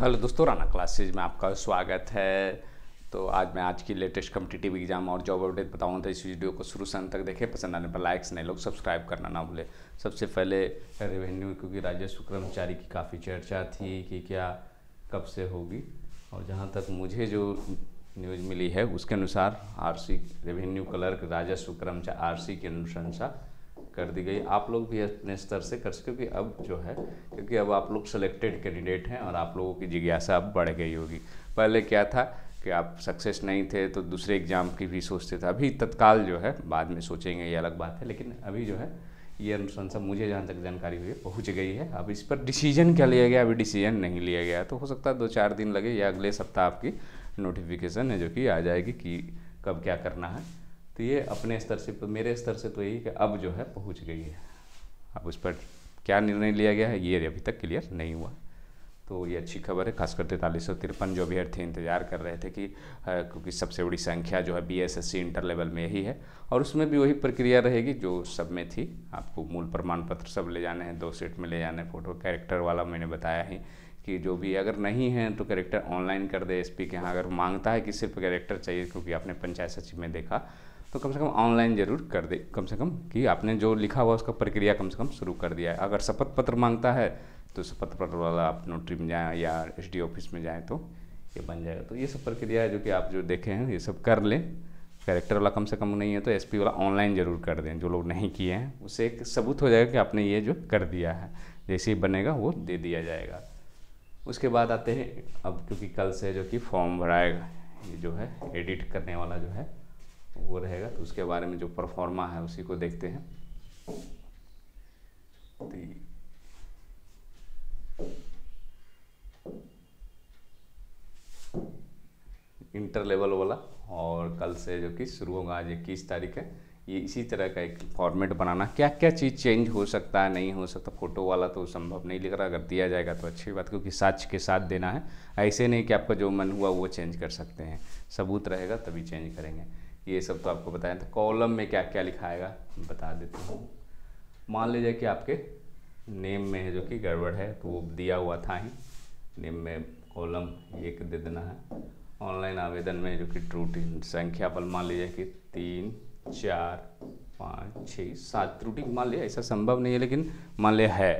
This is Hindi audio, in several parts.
हेलो दोस्तों राना क्लासेज में आपका स्वागत है तो आज मैं आज की लेटेस्ट कम्पिटिटिव एग्जाम और जॉब अपडेट बताऊँ तो इस वीडियो को शुरू से अंत तक देखें पसंद आने पर लाइक्स नहीं लोग सब्सक्राइब करना ना भूलें सबसे पहले रेवेन्यू क्योंकि राजस्व कर्मचारी की काफ़ी चर्चा थी कि क्या कब से होगी और जहाँ तक मुझे जो न्यूज़ मिली है उसके अनुसार आर रेवेन्यू क्लर्क राजस्व कर्मचारी सी के अनुशंसा कर दी गई आप लोग भी अपने स्तर से कर सकते क्योंकि अब जो है क्योंकि अब आप लोग सेलेक्टेड कैंडिडेट हैं और आप लोगों की जिज्ञासा अब बढ़ गई होगी पहले क्या था कि आप सक्सेस नहीं थे तो दूसरे एग्ज़ाम की भी सोचते थे अभी तत्काल जो है बाद में सोचेंगे ये अलग बात है लेकिन अभी जो है ये अनुशंसा मुझे जहाँ तक जानकारी हुई पहुँच गई है अब इस पर डिसीजन क्या लिया गया अभी डिसीजन नहीं लिया गया तो हो सकता है दो चार दिन लगे या अगले सप्ताह आपकी नोटिफिकेशन है जो कि आ जाएगी कि कब क्या करना है तो ये अपने स्तर से मेरे स्तर से तो यही कि अब जो है पहुँच गई है अब उस पर क्या निर्णय लिया गया है ये अभी तक क्लियर नहीं हुआ तो ये अच्छी खबर है खासकर तैंतालीस सौ तिरपन जो अभ्यर्थी इंतजार कर रहे थे कि क्योंकि सबसे बड़ी संख्या जो है बीएसएससी इंटर लेवल में यही है और उसमें भी वही प्रक्रिया रहेगी जो सब में थी आपको मूल प्रमाण पत्र सब ले जाने हैं दो सेट में ले जाने फोटो कैरेक्टर वाला मैंने बताया ही कि जो भी अगर नहीं है तो कैरेक्टर ऑनलाइन कर दे पी के यहाँ अगर मांगता है कि सिर्फ कैरेक्टर चाहिए क्योंकि आपने पंचायत सचिव में देखा तो कम से कम ऑनलाइन जरूर कर दे कम से कम कि आपने जो लिखा हुआ उसका प्रक्रिया कम से कम शुरू कर दिया है अगर शपथ पत्र मांगता है तो शपथ पत्र वाला आप नोटरी में जाएँ या एस ऑफिस में जाएँ तो ये बन जाएगा तो ये सब प्रक्रिया है जो कि आप जो देखे हैं ये सब कर लें कैरेक्टर वाला कम से कम नहीं है तो एसपी वाला ऑनलाइन जरूर कर दें जो लोग नहीं किए हैं उससे एक सबूत हो जाएगा कि आपने ये जो कर दिया है जैसे ही बनेगा वो दे दिया जाएगा उसके बाद आते हैं अब क्योंकि कल से जो कि फॉर्म भराएगा ये जो है एडिट करने वाला जो है वो रहेगा तो उसके बारे में जो परफॉर्मा है उसी को देखते हैं इंटर लेवल वाला और कल से जो कि शुरू होगा आज इक्कीस तारीख है ये इसी तरह का एक फॉर्मेट बनाना क्या क्या चीज़ चेंज हो सकता है नहीं हो सकता फोटो वाला तो संभव नहीं लिख रहा अगर दिया जाएगा तो अच्छी बात क्योंकि साच के साथ देना है ऐसे नहीं कि आपका जो मन हुआ वो चेंज कर सकते हैं सबूत रहेगा तभी चेंज करेंगे ये सब तो आपको बताया तो कॉलम में क्या क्या लिखाएगा बता देता हूँ मान लीजिए कि आपके नेम में है जो कि गड़बड़ है तो वो दिया हुआ था ही नेम में कॉलम एक दे देना है ऑनलाइन आवेदन में जो कि त्रुटि संख्या पर मान लीजिए कि तीन चार पाँच छः सात त्रुटि मान लिया ऐसा संभव नहीं है लेकिन मान लिया है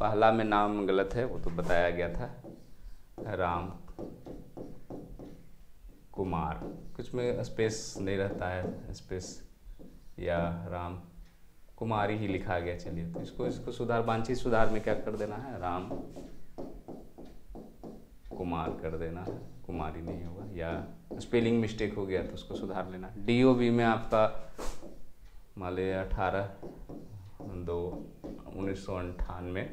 पहला में नाम गलत है वो तो बताया गया था राम कुमार कुछ में स्पेस नहीं रहता है स्पेस या राम कुमारी ही लिखा गया चलिए तो इसको इसको सुधार बांछी सुधार में क्या कर देना है राम कुमार कर देना है कुमारी नहीं होगा या स्पेलिंग मिस्टेक हो गया तो उसको सुधार लेना डी ओ बी में आपका मान लिया अठारह दो उन्नीस सौ अंठानवे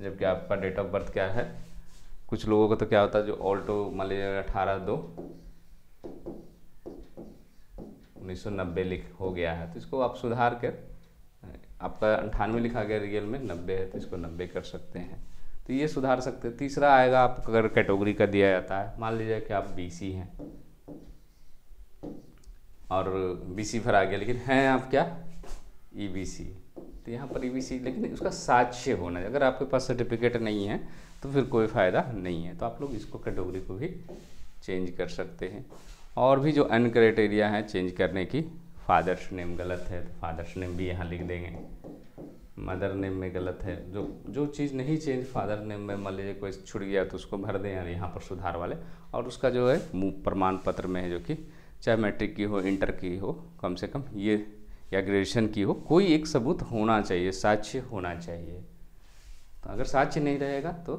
जबकि आपका डेट ऑफ बर्थ क्या है कुछ लोगों को तो क्या होता है जो ऑल्टो मान लिया अठारह दो उन्नीस लिख हो गया है तो इसको आप सुधार कर आपका अंठानवे लिखा गया रियल में नब्बे है तो इसको नब्बे कर सकते हैं तो ये सुधार सकते हैं तीसरा आएगा आप अगर कैटेगरी का दिया जाता है मान लीजिए कि आप बीसी हैं और बीसी पर आ गया लेकिन हैं आप क्या ईबीसी e तो यहाँ पर ईबीसी e लेकिन उसका साक्ष्य होना है अगर आपके पास सर्टिफिकेट नहीं है तो फिर कोई फ़ायदा नहीं है तो आप लोग इसको कैटेगरी को भी चेंज कर सकते हैं और भी जो अन क्राइटेरिया हैं चेंज करने की फादर्स नेम गलत है तो फादर्स नेम भी यहाँ लिख देंगे मदर नेम में गलत है जो जो चीज़ नहीं चेंज फादर नेम में मान लीजिए कोई छुट गया तो उसको भर दें और यहाँ पर सुधार वाले और उसका जो है प्रमाण पत्र में है जो कि चाहे मैट्रिक की हो इंटर की हो कम से कम ये या ग्रेजुएशन की हो कोई एक सबूत होना चाहिए साक्ष्य होना चाहिए तो अगर साक्ष्य नहीं रहेगा तो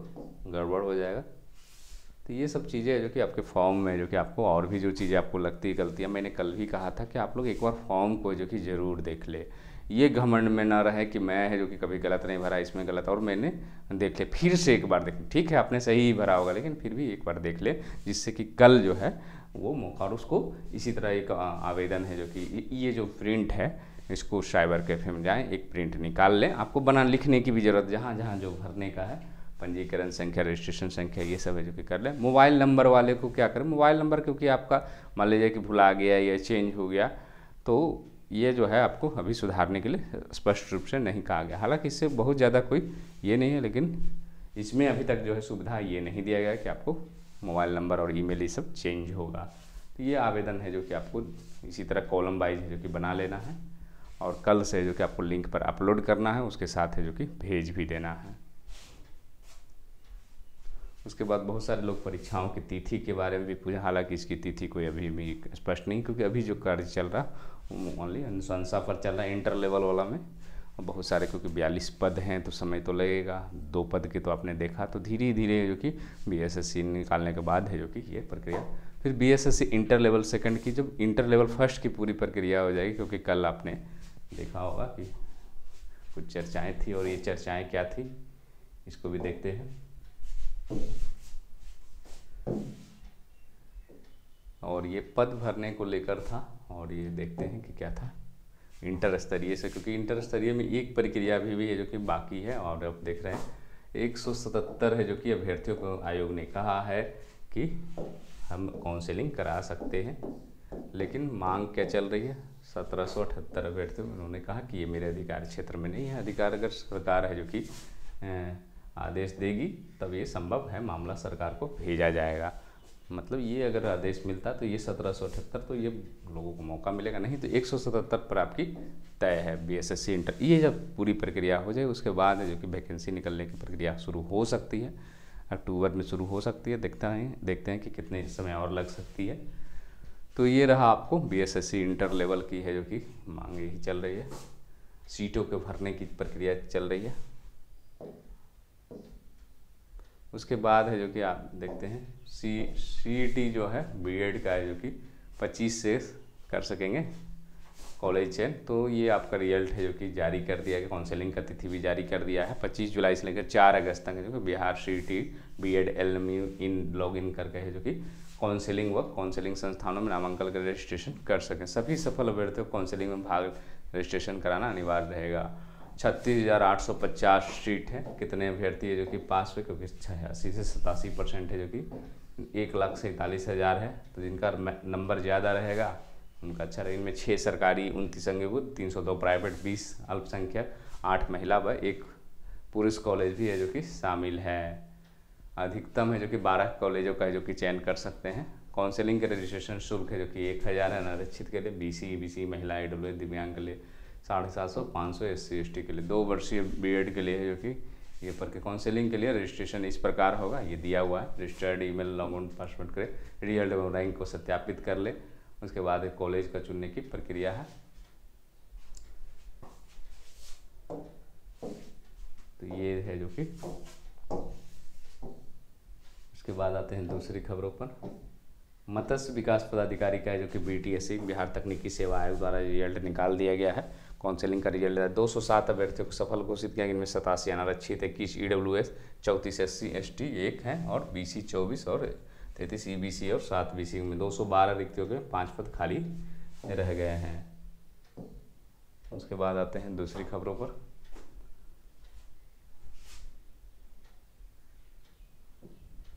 गड़बड़ हो जाएगा तो ये सब चीज़ें जो कि आपके फॉर्म में जो कि आपको और भी जो चीज़ें आपको लगती है गलतियाँ मैंने कल भी कहा था कि आप लोग एक बार फॉर्म को जो कि ज़रूर देख ले ये घमंड में ना रहे कि मैं है जो कि कभी गलत नहीं भरा इसमें गलत और मैंने देख ले फिर से एक बार देख ठीक है आपने सही ही भरा होगा लेकिन फिर भी एक बार देख ले जिससे कि कल जो है वो मौका और उसको इसी तरह एक आवेदन है जो कि ये जो प्रिंट है इसको साइबर कैफे में जाएँ एक प्रिंट निकाल लें आपको बना लिखने की भी ज़रूरत जहाँ जहाँ जो भरने का है पंजीकरण संख्या रजिस्ट्रेशन संख्या ये सब है जो कि कर लें मोबाइल नंबर वाले को क्या करें मोबाइल नंबर क्योंकि आपका मान लीजिए कि भुला गया या चेंज हो गया तो ये जो है आपको अभी सुधारने के लिए स्पष्ट रूप से नहीं कहा गया हालांकि इससे बहुत ज़्यादा कोई ये नहीं है लेकिन इसमें अभी तक जो है सुविधा ये नहीं दिया गया कि आपको मोबाइल नंबर और ई ये सब चेंज होगा तो ये आवेदन है जो कि आपको इसी तरह कॉलम वाइज है जो कि बना लेना है और कल से जो कि आपको लिंक पर अपलोड करना है उसके साथ है जो कि भेज भी देना है उसके बाद बहुत सारे लोग परीक्षाओं की तिथि के बारे में भी पूछा हालांकि इसकी तिथि कोई अभी भी स्पष्ट नहीं क्योंकि अभी जो कार्य चल रहा ओनली अनुशंसा पर चल रहा है इंटर लेवल वाला में बहुत सारे क्योंकि बयालीस पद हैं तो समय तो लगेगा दो पद के तो आपने देखा तो धीरे धीरे जो कि बी निकालने के बाद है जो कि ये प्रक्रिया फिर बी इंटर लेवल सेकेंड की जब इंटर लेवल फर्स्ट की पूरी प्रक्रिया हो जाएगी क्योंकि कल आपने देखा होगा कि कुछ चर्चाएँ थी और ये चर्चाएँ क्या थी इसको भी देखते हैं और ये पद भरने को लेकर था और ये देखते हैं कि क्या था इंटर स्तरीय से क्योंकि इंटर स्तरीय में एक प्रक्रिया भी, भी है जो कि बाकी है और अब देख रहे हैं 177 है जो कि अभ्यर्थियों को आयोग ने कहा है कि हम काउंसलिंग करा सकते हैं लेकिन मांग क्या चल रही है सत्रह सौ अठहत्तर अभ्यर्थियों उन्होंने कहा कि ये मेरे अधिकार क्षेत्र में नहीं है अधिकार अगर सरकार है जो कि आदेश देगी तब ये संभव है मामला सरकार को भेजा जाएगा मतलब ये अगर आदेश मिलता तो ये सत्रह सौ अठहत्तर तो ये लोगों को मौका मिलेगा नहीं तो एक सौ सतहत्तर पर आपकी तय है B S S C inter ये जब पूरी प्रक्रिया हो जाए उसके बाद जो कि वैकेंसी निकलने की प्रक्रिया शुरू हो सकती है अक्टूबर में शुरू हो सकती है देखते हैं देखते हैं कि कितने समय और लग सकती है तो ये रहा आपको B S S C inter level की है जो कि मांगे ही चल रही है सीटों के भरने की प्रक्रिया चल रही है उसके बाद है जो कि आप देखते हैं सी सी टी जो है बीएड e का है जो कि 25 से कर सकेंगे कॉलेज चैन तो ये आपका रिजल्ट है जो कि जारी कर दिया गया काउंसिलिंग का तिथि भी जारी कर दिया है 25 जुलाई से लेकर 4 अगस्त तक है जो कि Bihar C T B Ed L M U in log in करके है जो कि काउंसिलिंग व काउंसिलिंग संस्थानों में नामांकन कर रजिस्ट्रेशन कर सकें सभी सफल अभ्यर्थियों काउंसिलिंग में भाग रजिस्ट्रेशन कराना अनिवार्य रहेगा छत्तीस हज़ार आठ सौ पचास सीट है कितने अभ्यर्थी है जो कि पास हुए क्योंकि छियासी से सतासी परसेंट है जो कि एक लाख सैंतालीस हज़ार है तो जिनका नंबर ज़्यादा रहेगा उनका अच्छा रहेगा इनमें छः सरकारी उनतीस अंगीभूत तीन सौ दो प्राइवेट बीस अल्पसंख्यक आठ महिला व एक पुरुष कॉलेज भी है जो कि शामिल है अधिकतम है जो कि बारह कॉलेजों का है जो कि चयन कर सकते हैं काउंसलिंग के रजिस्ट्रेशन शुल्क है जो कि एक हज़ार है अनारक्षित के लिए बी सी बी सी महिला ए डब्ल्यू दिव्यांग के लिए साढ़े सात सौ पाँच सौ एस सी के लिए दो वर्षीय बीएड के लिए है जो कि ये पर के काउंसिलिंग के लिए रजिस्ट्रेशन इस प्रकार होगा ये दिया हुआ है registered email log out password result real rank को सत्यापित कर ले उसके बाद एक कॉलेज का चुनने की प्रक्रिया है तो ये है जो कि उसके बाद आते हैं दूसरी खबरों पर मत्स्य विकास पदाधिकारी का है जो कि सी बिहार तकनीकी सेवा आयोग द्वारा रिजल्ट निकाल दिया गया है काउंसिलिंग का रिजल्ट दो सौ सात अभ्यर्थियों को सफल घोषित किया इनमें सतासी अनारक्षित इक्कीस ई डब्ल्यू एस चौंतीस एस सी एस टी एक हैं और बी सी चौबीस और तैंतीस ई बी सी और सात बी सी में दो सौ बारह रिक्तियों के पाँच पद खाली रह गए हैं उसके बाद आते हैं दूसरी खबरों पर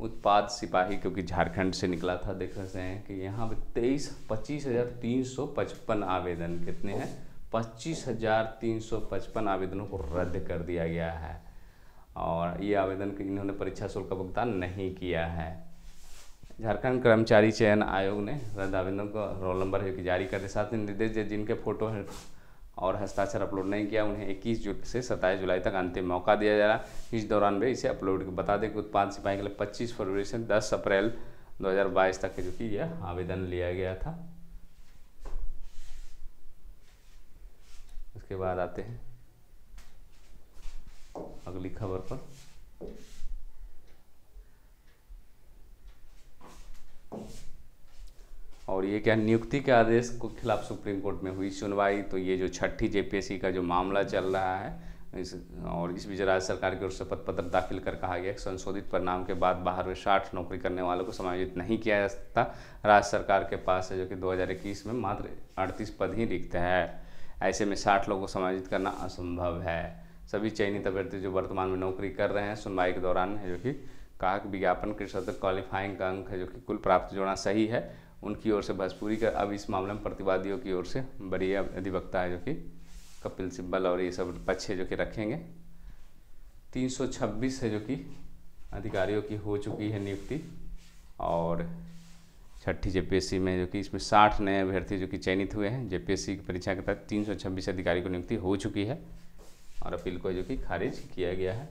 उत्पाद सिपाही क्योंकि झारखंड से निकला था देख रहे हैं कि यहाँ पे तेईस पच्चीस हज़ार तीन सौ पचपन आवेदन कितने हैं पच्चीस हज़ार तीन सौ पचपन आवेदनों को रद्द कर दिया गया है और ये आवेदन इन्होंने परीक्षा शुल्क का भुगतान नहीं किया है झारखंड कर्मचारी चयन आयोग ने रद्द आवेदन को रोल नंबर जारी करने साथ ही निर्देश जिनके फोटो और हस्ताक्षर अपलोड नहीं किया उन्हें 21 जुल से सत्ताईस जुलाई तक अंतिम मौका दिया जा रहा इस दौरान वे इसे अपलोड बता दें कि उत्पाद सिपाही के लिए 25 फरवरी से 10 अप्रैल 2022 तक जो कि यह आवेदन लिया गया था उसके बाद आते हैं अगली खबर पर और ये क्या नियुक्ति के आदेश के खिलाफ सुप्रीम कोर्ट में हुई सुनवाई तो ये जो छठी जेपीएससी का जो मामला चल रहा है इस और इस बीच राज्य सरकार की ओर से पद पत्र दाखिल कर कहा गया संशोधित परिणाम के बाद बाहर में साठ नौकरी करने वालों को समायोजित नहीं किया जा सकता राज्य सरकार के पास है जो कि 2021 में मात्र 38 पद ही रिक्त है ऐसे में साठ लोगों को समायोजित करना असंभव है सभी चयनित अभ्यर्थी जो वर्तमान में नौकरी कर रहे हैं सुनवाई के दौरान है जो कि कहा कि विज्ञापन के कृषि क्वालिफाइंग का अंक है जो कि कुल प्राप्त जोड़ना सही है उनकी ओर से बहस का कर अब इस मामले में प्रतिवादियों की ओर से बड़ी अधिवक्ता है जो कि कपिल सिब्बल और ये सब पक्ष जो कि रखेंगे 326 है जो कि अधिकारियों की हो चुकी है नियुक्ति और छठी जेपीएससी में जो कि इसमें 60 नए अभ्यर्थी जो कि चयनित हुए हैं जेपीएससी की परीक्षा के तहत 326 अधिकारी को नियुक्ति हो चुकी है और अपील को जो कि खारिज किया गया है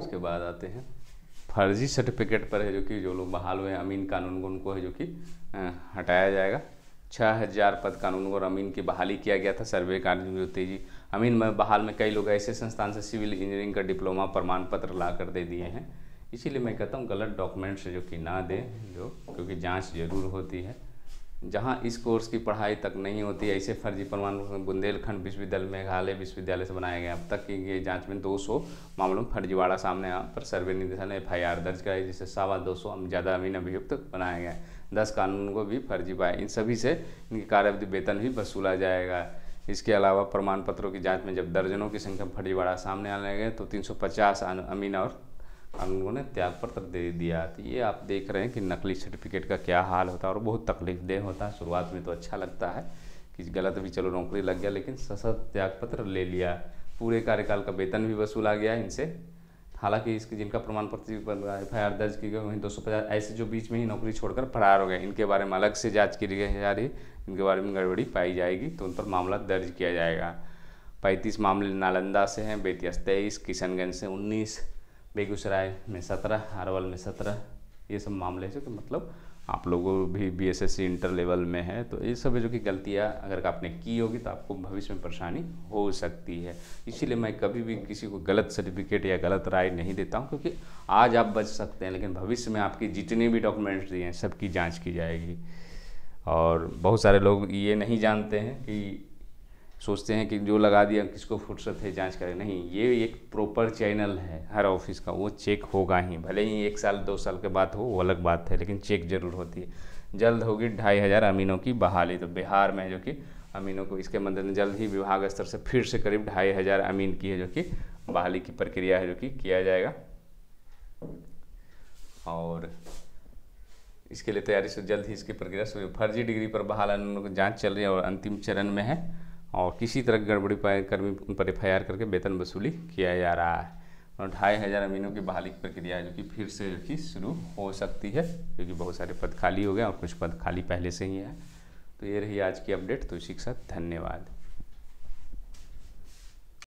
उसके बाद आते हैं फर्जी सर्टिफिकेट पर है जो कि जो लोग बहाल हुए हैं अमीन कानून को उनको है जो कि हटाया जाएगा छः हज़ार पद कानून और अमीन की बहाली किया गया था सर्वे कार्य तेजी अमीन में बहाल में कई लोग ऐसे संस्थान से सिविल इंजीनियरिंग का डिप्लोमा प्रमाण पत्र ला कर दे दिए हैं इसीलिए मैं कहता हूँ गलत डॉक्यूमेंट्स जो कि ना दें जो क्योंकि जाँच जरूर होती है जहाँ इस कोर्स की पढ़ाई तक नहीं होती ऐसे फर्जी प्रमाण बुंदेलखंड विश्वविद्यालय मेघालय विश्वविद्यालय से बनाए गए अब तक की गई जांच में 200 मामलों में फर्जीवाड़ा सामने आया पर सर्वे निदेशालय एफ आई आर दर्ज कराई जिससे सवा दो सौ ज़्यादा अमीन अभियुक्त बनाए गए दस कानून को भी फर्जी पाए इन सभी से इनकी कार्यावधि वेतन भी वसूला जाएगा इसके अलावा प्रमाण पत्रों की जाँच में जब दर्जनों की संख्या फर्जीवाड़ा सामने आने लगे तो पचास अमीन और अंगों ने त्याग पत्र दे दिया तो ये आप देख रहे हैं कि नकली सर्टिफिकेट का क्या हाल होता है और बहुत तकलीफ देह होता है शुरुआत में तो अच्छा लगता है कि गलत भी चलो नौकरी लग गया लेकिन सशक्त त्याग पत्र ले लिया पूरे कार्यकाल का वेतन भी वसूला गया इनसे हालांकि इसके जिनका प्रमाण पत्र एफ आई आर दर्ज की गई वहीं दो सौ पचास ऐसे जो बीच में ही नौकरी छोड़कर फरार हो गए इनके बारे में अलग से जांच की गई जा रही इनके बारे में गड़बड़ी पाई जाएगी तो उन पर मामला दर्ज किया जाएगा पैंतीस मामले नालंदा से हैं बेतिया तेईस किशनगंज से उन्नीस बेगूसराय में सत्रह अरवल में सत्रह ये सब मामले हैं जो कि मतलब आप लोगों भी B S S C inter level में है तो ये सब जो कि गलतियाँ अगर आपने की होगी तो आपको भविष्य में परेशानी हो सकती है इसीलिए मैं कभी भी किसी को गलत सर्टिफिकेट या गलत राय नहीं देता हूँ क्योंकि आज आप बच सकते हैं लेकिन भविष्य में आपके जितने भी डॉक्यूमेंट्स दिए हैं सबकी जाँच की जाएगी और बहुत सारे लोग ये नहीं जानते हैं कि सोचते हैं कि जो लगा दिया किसको फुर्सत है जांच करें नहीं ये एक प्रॉपर चैनल है हर ऑफिस का वो चेक होगा ही भले ही एक साल दो साल के बाद हो वो अलग बात है लेकिन चेक जरूर होती है जल्द होगी ढाई हज़ार अमीनों की बहाली तो बिहार में जो कि अमीनों को इसके मद्देनजर जल्द ही विभाग स्तर से फिर से करीब ढाई हज़ार अमीन की है जो कि बहाली की प्रक्रिया है जो कि किया जाएगा और इसके लिए तैयारी से जल्द ही इसकी प्रक्रिया फर्जी डिग्री पर बहाल अमीनों की जाँच चल रही है और अंतिम चरण में है और किसी तरह गड़बड़ी पाए कर्मी उन पर एफ करके वेतन वसूली किया जा रहा है और ढाई हज़ार अमीनों की बहाली की प्रक्रिया है जो कि फिर से जो कि शुरू हो सकती है क्योंकि बहुत सारे पद खाली हो गए और कुछ पद खाली पहले से ही हैं तो ये रही आज की अपडेट तो इसी के साथ धन्यवाद